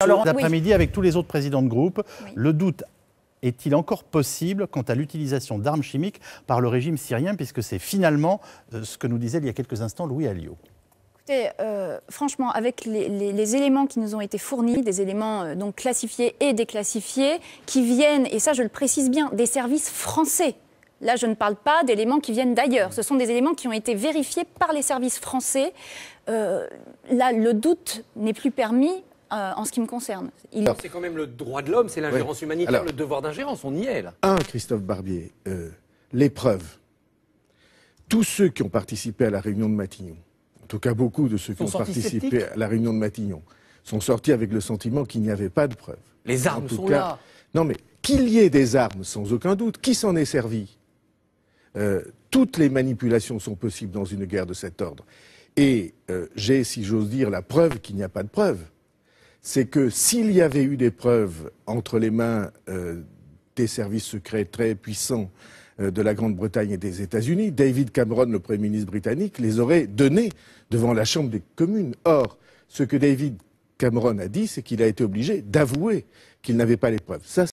Alors, l'après-midi avec tous les autres présidents de groupe, le doute est-il encore possible quant à l'utilisation d'armes chimiques par le régime syrien, puisque c'est finalement euh, ce que nous disait il y a quelques instants Louis Alliot Écoutez, euh, franchement, avec les, éléments qui nous ont été fournis, des éléments euh, donc classifiés et déclassifiés, qui viennent, et ça je le précise bien, des services français Là, je ne parle pas d'éléments qui viennent d'ailleurs. Ce sont des éléments qui ont été vérifiés par les services français. là, le doute n'est plus permis. Euh, en ce qui me concerne. C'est quand même le droit de l'homme, c'est l'ingérence humanitaire, le devoir d'ingérence, on y est là. Un, Christophe Barbier, euh, les preuves. Tous ceux qui ont participé à la réunion de Matignon, en tout cas beaucoup de ceux qui ont participé à la réunion de Matignon, sont sortis avec le sentiment qu'il n'y avait pas de preuves. Les armes sont cas, là. Non mais qu'il y ait des armes, sans aucun doute, qui s'en est servi euh, Toutes les manipulations sont possibles dans une guerre de cet ordre. Et j'ai, si j'ose dire, la preuve qu'il n'y a pas de preuves c'est que s'il y avait eu des preuves entre les mains euh, des services secrets très puissants euh, de la Grande-Bretagne et des États-Unis, David Cameron, le Premier ministre britannique, les aurait données devant la Chambre des communes. Or, ce que David Cameron a dit, c'est qu'il a été obligé d'avouer qu'il n'avait pas les preuves.